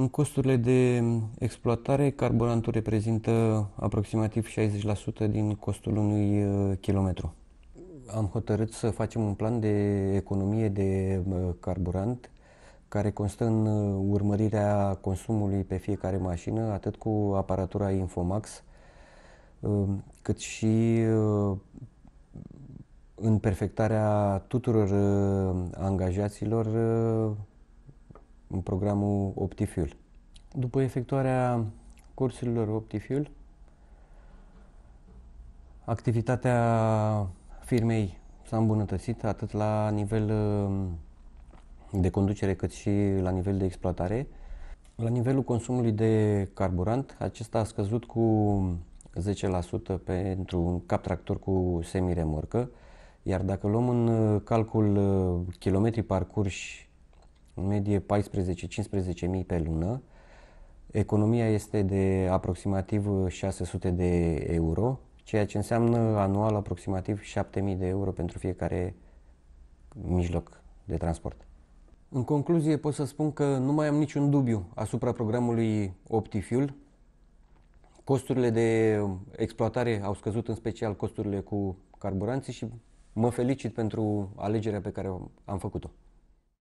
În costurile de exploatare, carburantul reprezintă aproximativ 60% din costul unui uh, kilometru. Am hotărât să facem un plan de economie de uh, carburant care constă în uh, urmărirea consumului pe fiecare mașină, atât cu aparatura Infomax, cât și în perfectarea tuturor angajaților în programul OptiFuel. După efectuarea cursurilor OptiFuel, activitatea firmei s-a îmbunătățit atât la nivel uh, de conducere cât și la nivel de exploatare. La nivelul consumului de carburant, acesta a scăzut cu 10% pentru un cap tractor cu semiremorcă, iar dacă luăm în uh, calcul uh, kilometri parcurși în medie 14-15.000 pe lună. Economia este de aproximativ 600 de euro, ceea ce înseamnă anual aproximativ 7.000 de euro pentru fiecare mijloc de transport. În concluzie pot să spun că nu mai am niciun dubiu asupra programului OptiFuel. Costurile de exploatare au scăzut în special costurile cu carburanții și mă felicit pentru alegerea pe care am făcut-o.